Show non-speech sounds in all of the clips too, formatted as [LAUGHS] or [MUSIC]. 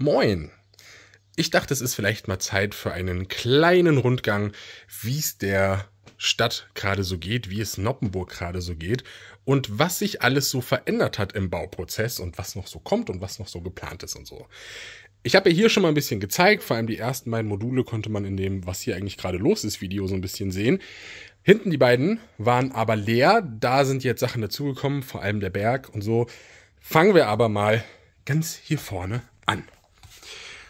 Moin! Ich dachte, es ist vielleicht mal Zeit für einen kleinen Rundgang, wie es der Stadt gerade so geht, wie es Noppenburg gerade so geht und was sich alles so verändert hat im Bauprozess und was noch so kommt und was noch so geplant ist und so. Ich habe ja hier schon mal ein bisschen gezeigt, vor allem die ersten beiden Module konnte man in dem, was hier eigentlich gerade los ist, Video so ein bisschen sehen. Hinten die beiden waren aber leer, da sind jetzt Sachen dazugekommen, vor allem der Berg und so. Fangen wir aber mal ganz hier vorne an.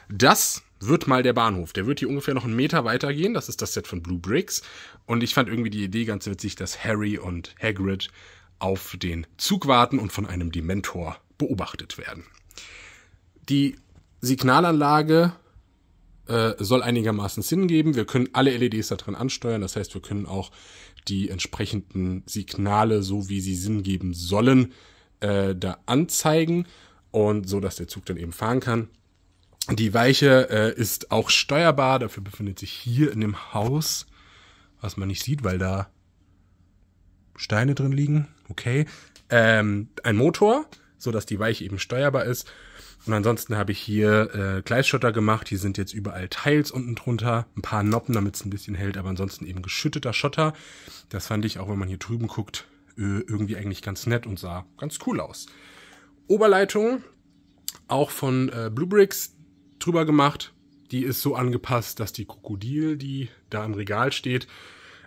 Das wird mal der Bahnhof. Der wird hier ungefähr noch einen Meter weitergehen. Das ist das Set von Blue Bricks. Und ich fand irgendwie die Idee ganz witzig, dass Harry und Hagrid auf den Zug warten und von einem Dementor beobachtet werden. Die Signalanlage äh, soll einigermaßen Sinn geben. Wir können alle LEDs da drin ansteuern. Das heißt, wir können auch die entsprechenden Signale, so wie sie Sinn geben sollen, äh, da anzeigen und so, dass der Zug dann eben fahren kann. Die Weiche äh, ist auch steuerbar. Dafür befindet sich hier in dem Haus, was man nicht sieht, weil da Steine drin liegen. Okay. Ähm, ein Motor, so dass die Weiche eben steuerbar ist. Und ansonsten habe ich hier äh, Gleisschotter gemacht. Hier sind jetzt überall Teils unten drunter. Ein paar Noppen, damit es ein bisschen hält, aber ansonsten eben geschütteter Schotter. Das fand ich, auch wenn man hier drüben guckt, äh, irgendwie eigentlich ganz nett und sah ganz cool aus. Oberleitung, auch von äh, Bluebricks, drüber gemacht. Die ist so angepasst, dass die Krokodil, die da im Regal steht,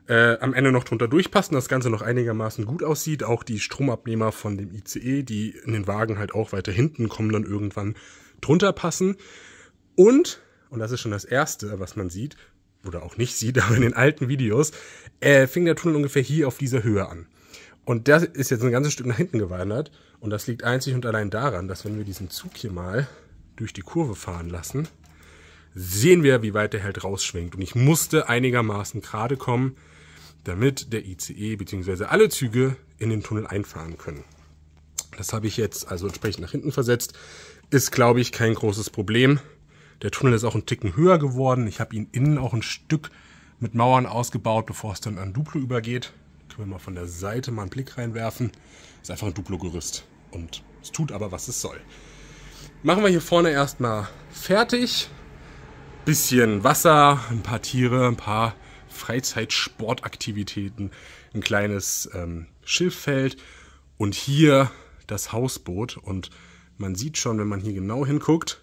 äh, am Ende noch drunter durchpassen, das Ganze noch einigermaßen gut aussieht. Auch die Stromabnehmer von dem ICE, die in den Wagen halt auch weiter hinten kommen, dann irgendwann drunter passen. Und, und das ist schon das Erste, was man sieht, oder auch nicht sieht, [LAUGHS] aber in den alten Videos, äh, fing der Tunnel ungefähr hier auf dieser Höhe an. Und das ist jetzt ein ganzes Stück nach hinten gewandert. Und das liegt einzig und allein daran, dass wenn wir diesen Zug hier mal durch die Kurve fahren lassen, sehen wir, wie weit der Held rausschwenkt. Und ich musste einigermaßen gerade kommen, damit der ICE bzw. alle Züge in den Tunnel einfahren können. Das habe ich jetzt also entsprechend nach hinten versetzt. Ist, glaube ich, kein großes Problem. Der Tunnel ist auch einen Ticken höher geworden. Ich habe ihn innen auch ein Stück mit Mauern ausgebaut, bevor es dann an Duplo übergeht. Können wir mal von der Seite mal einen Blick reinwerfen. Ist einfach ein Duplo-Gerüst. Und es tut aber, was es soll machen wir hier vorne erstmal fertig. Bisschen Wasser, ein paar Tiere, ein paar Freizeitsportaktivitäten, ein kleines ähm, Schifffeld und hier das Hausboot. Und man sieht schon, wenn man hier genau hinguckt,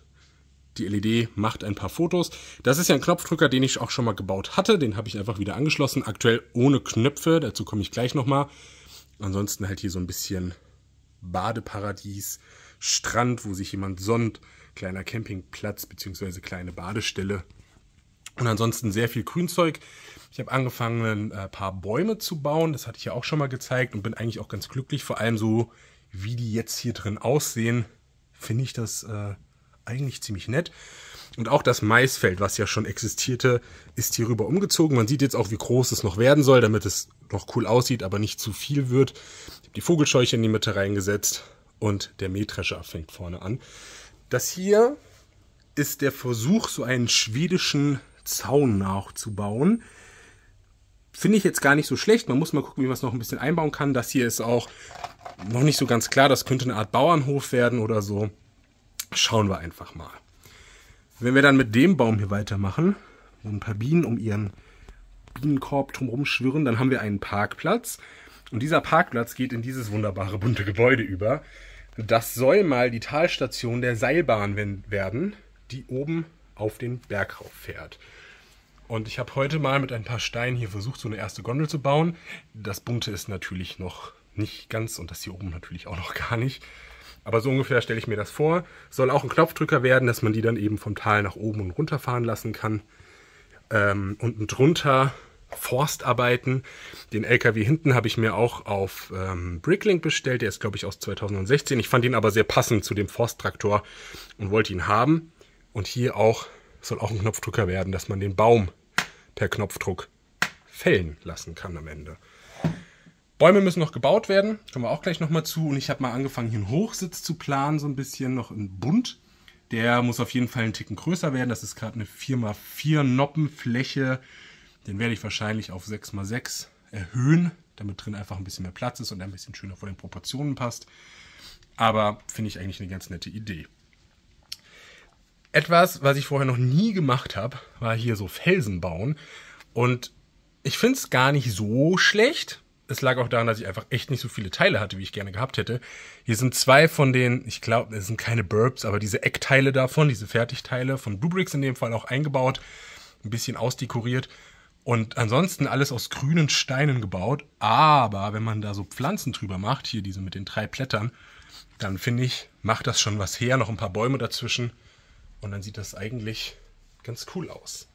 die LED macht ein paar Fotos. Das ist ja ein Knopfdrücker, den ich auch schon mal gebaut hatte. Den habe ich einfach wieder angeschlossen. Aktuell ohne Knöpfe, dazu komme ich gleich nochmal. Ansonsten halt hier so ein bisschen Badeparadies, Strand, wo sich jemand sonnt, kleiner Campingplatz bzw. kleine Badestelle. Und ansonsten sehr viel Grünzeug. Ich habe angefangen, ein äh, paar Bäume zu bauen. Das hatte ich ja auch schon mal gezeigt und bin eigentlich auch ganz glücklich. Vor allem so, wie die jetzt hier drin aussehen, finde ich das äh, eigentlich ziemlich nett. Und auch das Maisfeld, was ja schon existierte, ist hier rüber umgezogen. Man sieht jetzt auch, wie groß es noch werden soll, damit es noch cool aussieht, aber nicht zu viel wird. Ich habe die Vogelscheuche in die Mitte reingesetzt und der Mähdrescher fängt vorne an. Das hier ist der Versuch, so einen schwedischen Zaun nachzubauen. Finde ich jetzt gar nicht so schlecht. Man muss mal gucken, wie man es noch ein bisschen einbauen kann. Das hier ist auch noch nicht so ganz klar. Das könnte eine Art Bauernhof werden oder so. Schauen wir einfach mal. Wenn wir dann mit dem Baum hier weitermachen, wo ein paar Bienen um ihren Bienenkorb drumherum schwirren, dann haben wir einen Parkplatz. Und dieser Parkplatz geht in dieses wunderbare bunte Gebäude über. Das soll mal die Talstation der Seilbahn werden, die oben auf den Berg rauf fährt. Und ich habe heute mal mit ein paar Steinen hier versucht, so eine erste Gondel zu bauen. Das bunte ist natürlich noch nicht ganz und das hier oben natürlich auch noch gar nicht. Aber so ungefähr stelle ich mir das vor. Soll auch ein Knopfdrücker werden, dass man die dann eben vom Tal nach oben und runter fahren lassen kann. Ähm, unten drunter Forstarbeiten. Den LKW hinten habe ich mir auch auf ähm, Bricklink bestellt. Der ist, glaube ich, aus 2016. Ich fand ihn aber sehr passend zu dem Forsttraktor und wollte ihn haben. Und hier auch soll auch ein Knopfdrücker werden, dass man den Baum per Knopfdruck fällen lassen kann am Ende. Bäume müssen noch gebaut werden, kommen wir auch gleich nochmal zu. Und ich habe mal angefangen, hier einen Hochsitz zu planen, so ein bisschen noch in bunt. Der muss auf jeden Fall einen Ticken größer werden. Das ist gerade eine 4x4 Noppenfläche. Den werde ich wahrscheinlich auf 6x6 erhöhen, damit drin einfach ein bisschen mehr Platz ist und ein bisschen schöner vor den Proportionen passt. Aber finde ich eigentlich eine ganz nette Idee. Etwas, was ich vorher noch nie gemacht habe, war hier so Felsen bauen. Und ich finde es gar nicht so schlecht, es lag auch daran, dass ich einfach echt nicht so viele Teile hatte, wie ich gerne gehabt hätte. Hier sind zwei von den, ich glaube, es sind keine Burbs, aber diese Eckteile davon, diese Fertigteile von Bluebricks in dem Fall auch eingebaut, ein bisschen ausdekoriert und ansonsten alles aus grünen Steinen gebaut. Aber wenn man da so Pflanzen drüber macht, hier diese mit den drei Blättern, dann finde ich, macht das schon was her, noch ein paar Bäume dazwischen und dann sieht das eigentlich ganz cool aus.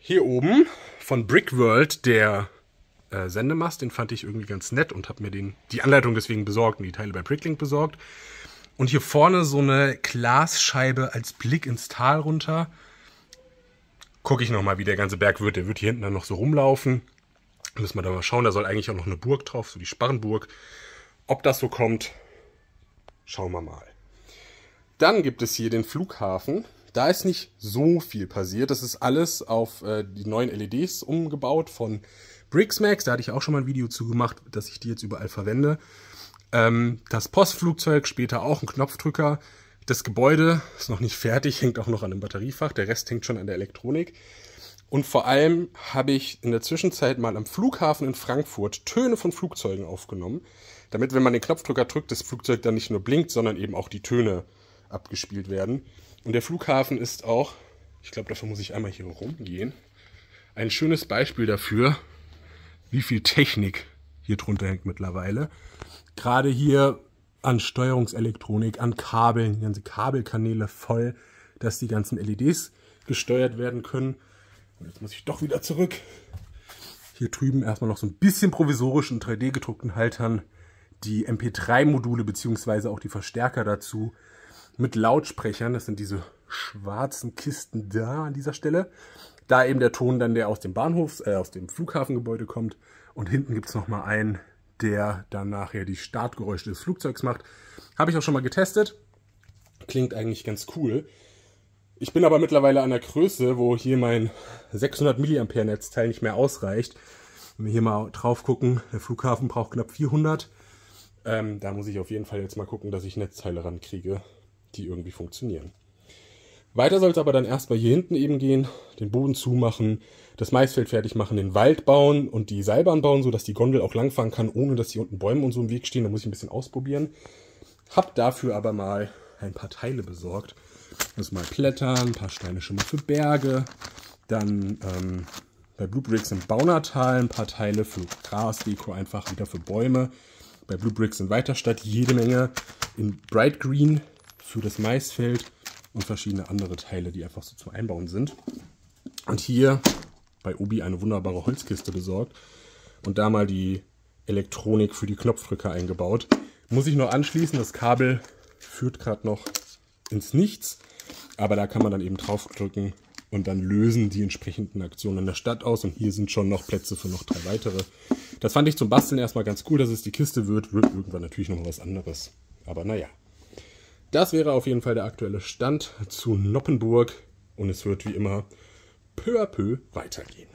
Hier oben von Brick World, der äh, Sendemast, den fand ich irgendwie ganz nett und habe mir den, die Anleitung deswegen besorgt und die Teile bei Bricklink besorgt. Und hier vorne so eine Glasscheibe als Blick ins Tal runter. Gucke ich nochmal, wie der ganze Berg wird. Der wird hier hinten dann noch so rumlaufen. Müssen wir da mal schauen. Da soll eigentlich auch noch eine Burg drauf, so die Sparrenburg. Ob das so kommt, schauen wir mal. Dann gibt es hier den Flughafen. Da ist nicht so viel passiert. Das ist alles auf äh, die neuen LEDs umgebaut von Bricksmax, da hatte ich auch schon mal ein Video zu gemacht, dass ich die jetzt überall verwende. Ähm, das Postflugzeug, später auch ein Knopfdrücker. Das Gebäude ist noch nicht fertig, [LAUGHS] hängt auch noch an dem Batteriefach. Der Rest hängt schon an der Elektronik. Und vor allem habe ich in der Zwischenzeit mal am Flughafen in Frankfurt Töne von Flugzeugen aufgenommen, damit, wenn man den Knopfdrücker drückt, das Flugzeug dann nicht nur blinkt, sondern eben auch die Töne abgespielt werden. Und der Flughafen ist auch, ich glaube, dafür muss ich einmal hier rumgehen, ein schönes Beispiel dafür, wie viel Technik hier drunter hängt mittlerweile. Gerade hier an Steuerungselektronik, an Kabeln, die ganzen Kabelkanäle voll, dass die ganzen LEDs gesteuert werden können. Und jetzt muss ich doch wieder zurück. Hier drüben erstmal noch so ein bisschen provisorisch in 3D gedruckten Haltern die MP3-Module beziehungsweise auch die Verstärker dazu mit Lautsprechern. Das sind diese schwarzen Kisten da an dieser Stelle. Da eben der Ton dann, der aus dem Bahnhof, äh, aus dem Flughafengebäude kommt. Und hinten gibt es nochmal einen, der dann nachher die Startgeräusche des Flugzeugs macht. Habe ich auch schon mal getestet. Klingt eigentlich ganz cool. Ich bin aber mittlerweile an der Größe, wo hier mein 600 mAh Netzteil nicht mehr ausreicht. Wenn wir hier mal drauf gucken, der Flughafen braucht knapp 400. Ähm, da muss ich auf jeden Fall jetzt mal gucken, dass ich Netzteile rankriege, die irgendwie funktionieren. Weiter sollte es aber dann erstmal hier hinten eben gehen, den Boden zumachen, das Maisfeld fertig machen, den Wald bauen und die Seilbahn bauen, sodass die Gondel auch langfahren kann, ohne dass hier unten Bäume und so im Weg stehen. Da muss ich ein bisschen ausprobieren. Hab dafür aber mal ein paar Teile besorgt. Das mal Blätter, ein paar Steine schon mal für Berge, dann ähm, bei Blue Bricks im Baunatal ein paar Teile für Grasdeko, einfach wieder für Bäume. Bei Blue Bricks in Weiterstadt jede Menge. In Bright Green für das Maisfeld und verschiedene andere Teile, die einfach so zum Einbauen sind. Und hier bei Obi eine wunderbare Holzkiste besorgt und da mal die Elektronik für die Knopfdrücker eingebaut. Muss ich noch anschließen, das Kabel führt gerade noch ins Nichts, aber da kann man dann eben drauf drücken und dann lösen die entsprechenden Aktionen in der Stadt aus und hier sind schon noch Plätze für noch drei weitere. Das fand ich zum Basteln erstmal ganz cool, dass es die Kiste wird, wird irgendwann natürlich noch was anderes, aber naja. Das wäre auf jeden Fall der aktuelle Stand zu Noppenburg und es wird wie immer peu à peu weitergehen.